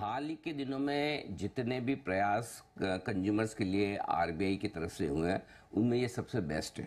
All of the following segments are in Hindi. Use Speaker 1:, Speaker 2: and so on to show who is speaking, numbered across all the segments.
Speaker 1: हाल ही के दिनों में जितने भी प्रयास कंज्यूमर्स के लिए आरबीआई की तरफ से हुए हैं उनमें ये सबसे बेस्ट है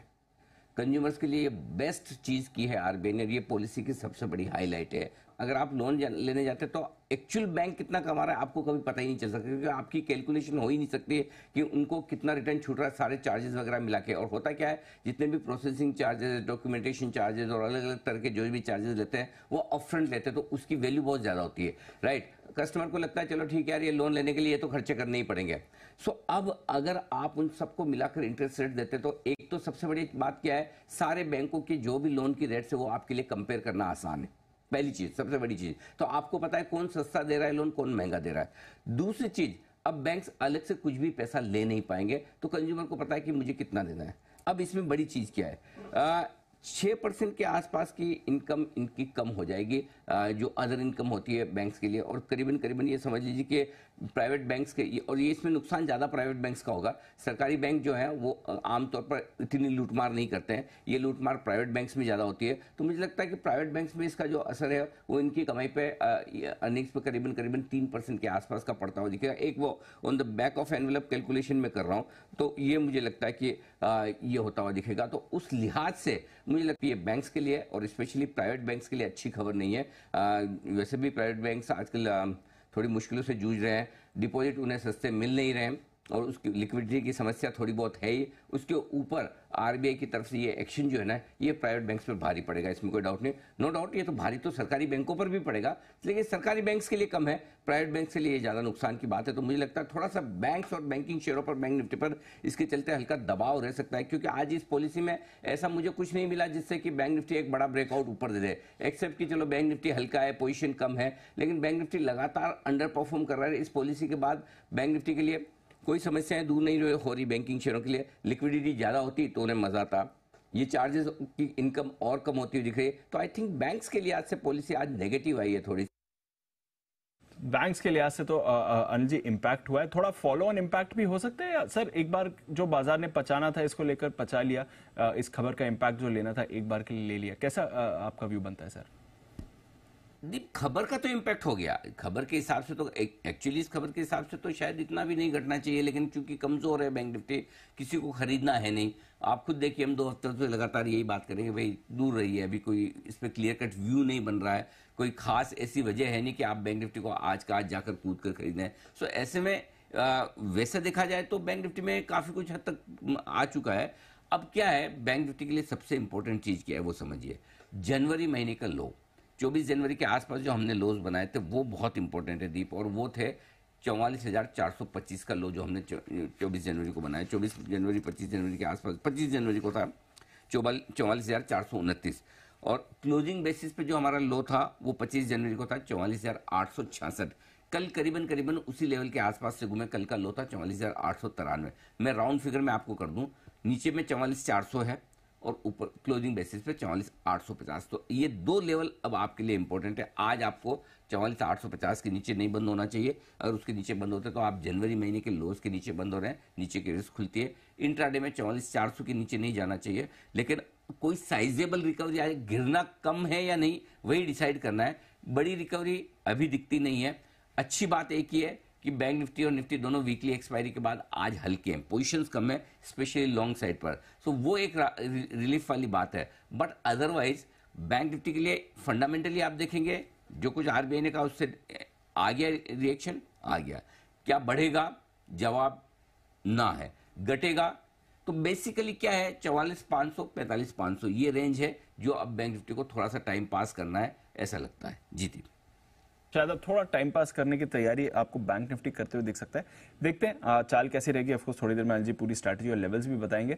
Speaker 1: कंज्यूमर्स के लिए बेस्ट चीज़ की है आरबीआई ने ये पॉलिसी की सबसे बड़ी हाईलाइट है अगर आप लोन लेने जाते तो एक्चुअल बैंक कितना कमा रहा है आपको कभी पता ही नहीं चल सकता क्योंकि आपकी कैलकुलेशन हो ही नहीं सकती है कि उनको कितना रिटर्न छूट रहा है सारे चार्जेस वगैरह मिला के और होता क्या है जितने भी प्रोसेसिंग चार्जेस डॉक्यूमेंटेशन चार्जेस और अलग अलग तरह के जो भी चार्जेस लेते हैं वो अपफ्रंट लेते हैं तो उसकी वैल्यू बहुत ज़्यादा होती है राइट कस्टमर को लगता है चलो ठीक है यार ये लोन लेने के लिए तो खर्चे करने ही पड़ेंगे सो अब अगर आप उन सबको मिलाकर इंटरेस्ट रेट देते तो एक तो सबसे बड़ी बात क्या है सारे बैंकों की जो भी लोन की रेट से वो आपके लिए कंपेयर करना आसान है पहली चीज सबसे बड़ी चीज तो आपको पता है कौन सस्ता दे रहा है लोन कौन महंगा दे रहा है दूसरी चीज अब बैंक अलग से कुछ भी पैसा ले नहीं पाएंगे तो कंज्यूमर को पता है कि मुझे कितना देना है अब इसमें बड़ी चीज क्या है आ, छः परसेंट के आसपास की इनकम इनकी कम हो जाएगी जो अदर इनकम होती है बैंक्स के लिए और करीबन करीबन ये समझ लीजिए कि प्राइवेट बैंक्स के और ये इसमें नुकसान ज़्यादा प्राइवेट बैंक्स का होगा सरकारी बैंक जो है वो आमतौर पर इतनी लूटमार नहीं करते हैं ये लूटमार प्राइवेट बैंक्स में ज़्यादा होती है तो मुझे लगता है कि प्राइवेट बैंक्स में इसका जो असर है वो इनकी कमाई पर अर्निंग्स पर करीबन करीबन तीन परसेंट के आसपास का पड़ता हुआ दिखेगा एक वो on the back of envelope calculation में कर रहा हूँ तो ये मुझे लगता है कि ये होता हुआ दिखेगा तो उस लिहाज से मुझे लगता है ये बैंक्स के लिए और स्पेशली प्राइवेट बैंक्स के लिए अच्छी खबर नहीं है वैसे भी प्राइवेट बैंक्स आजकल थोड़ी मुश्किलों से जूझ रहे हैं डिपॉजिट उन्हें सस्ते मिल नहीं रहे हैं और उसकी लिक्विडिटी की समस्या थोड़ी बहुत है ही उसके ऊपर आरबीआई की तरफ से ये एक्शन जो है ना ये प्राइवेट बैंक्स पर भारी पड़ेगा इसमें कोई डाउट नहीं नो डाउट ये तो भारी तो सरकारी बैंकों पर भी पड़ेगा लेकिन सरकारी बैंक्स के लिए कम है प्राइवेट बैंक के लिए ज़्यादा नुकसान की बात है तो मुझे लगता है थोड़ा सा बैंक्स और बैंकिंग शेयरों पर बैंक निफ्टी पर इसके चलते हल्का दबाव रह सकता है क्योंकि आज इस पॉलिसी में ऐसा मुझे कुछ नहीं मिला जिससे कि बैंक निफ्टी एक बड़ा ब्रेकआउट ऊपर दे दे एक्सेप्ट कि चलो बैंक निफ्टी हल्का है पोजिशन कम है लेकिन बैंक निफ्टी लगातार अंडर परफॉर्म कर रहा है इस पॉलिसी के बाद बैंक निफ्टी के लिए कोई समस्याएं दूर नहीं हो रही बैंकिंग शेयरों के लिए लिक्विडिटी ज़्यादा होती तो उन्हें मज़ा आता ये चार्जेस की इनकम और कम होती हुई दिख रही है तो आई थिंक बैंक्स के लिहाज से पॉलिसी आज नेगेटिव आई है थोड़ी बैंक्स के लिहाज से तो अनिल जी इम्पैक्ट हुआ है थोड़ा फॉलो ऑन इम्पैक्ट भी हो सकता है सर एक बार जो बाजार ने पचाना था इसको लेकर पचा लिया इस खबर का इम्पैक्ट जो लेना था एक बार के लिए ले लिया कैसा आपका व्यू बनता है सर नहीं खबर का तो इम्पैक्ट हो गया खबर के हिसाब से तो एक्चुअली इस खबर के हिसाब से तो शायद इतना भी नहीं घटना चाहिए लेकिन चूंकि कमजोर है बैंक निफ्टी किसी को खरीदना है नहीं आप खुद देखिए हम दो हफ्ते से लगातार यही बात करेंगे भाई दूर रही है अभी कोई इस पर क्लियर कट व्यू नहीं बन रहा है कोई खास ऐसी वजह है नहीं कि आप बैंक निफ्टी को आज का आज जाकर कूद कर खरीदें सो ऐसे में वैसे देखा जाए तो बैंक निफ्टी में काफी कुछ हद तक आ चुका है अब क्या है बैंक निफ्टी के लिए सबसे इंपॉर्टेंट चीज क्या है वो समझिए जनवरी महीने का लो 24 जनवरी के आसपास जो हमने लोज बनाए थे वो बहुत इंपॉर्टेंट है दीप और वो थे चौवालीस हज़ार चार सौ पच्चीस का लो जो हमने चौबीस जनवरी को बनाया चौबीस जनवरी पच्चीस जनवरी के आसपास पच्चीस जनवरी को था चौवालीस हज़ार चार सौ उनतीस और क्लोजिंग बेसिस पे जो हमारा लो था वो पच्चीस जनवरी को था चौवालीस हज़ार आठ सौ छियासठ कल करीबन करीबन उसी लेवल के आसपास से घूमे कल का लो था चौवालीस हज़ार आठ सौ तिरानवे मैं राउंड फिगर में आपको कर दूं नीचे में चौवालीस चार सौ है और ऊपर क्लोजिंग बेसिस पे चौवालीस आठ सौ पचास तो ये दो लेवल अब आपके लिए इंपॉर्टेंट है आज आपको चौवालीस आठ सौ पचास के नीचे नहीं बंद होना चाहिए अगर उसके नीचे बंद होते तो आप जनवरी महीने के लोज के नीचे बंद हो रहे हैं नीचे की रिस्क खुलती है इंट्राडे में चौवालीस चार सौ के नीचे नहीं जाना चाहिए लेकिन कोई साइजेबल रिकवरी आए गिरना कम है या नहीं वही डिसाइड करना है बड़ी रिकवरी अभी दिखती नहीं है अच्छी बात एक ही है कि बैंक निफ्टी और निफ्टी दोनों वीकली एक्सपायरी के बाद आज हल्के हैं पोजिशन कम है स्पेशली लॉन्ग साइड पर सो so, वो एक रिलीफ वाली बात है बट अदरवाइज बैंक निफ्टी के लिए फंडामेंटली आप देखेंगे जो कुछ आरबीआई ने कहा उससे आ गया रिएक्शन आ गया क्या बढ़ेगा जवाब ना है घटेगा तो बेसिकली क्या है चवालीस पाँच सौ पैंतालीस पाँच सौ ये रेंज है जो अब बैंक निफ्टी को थोड़ा सा टाइम पास करना है ऐसा लगता है जी जीती शायद अब थोड़ा टाइम पास करने की तैयारी आपको बैंक निफ्टी करते हुए दिख सकता है देखते हैं चाल कैसी रहेगी ऑफकोर्स थोड़ी देर में जी पूरी स्ट्रैटेजी और लेवल्स भी बताएंगे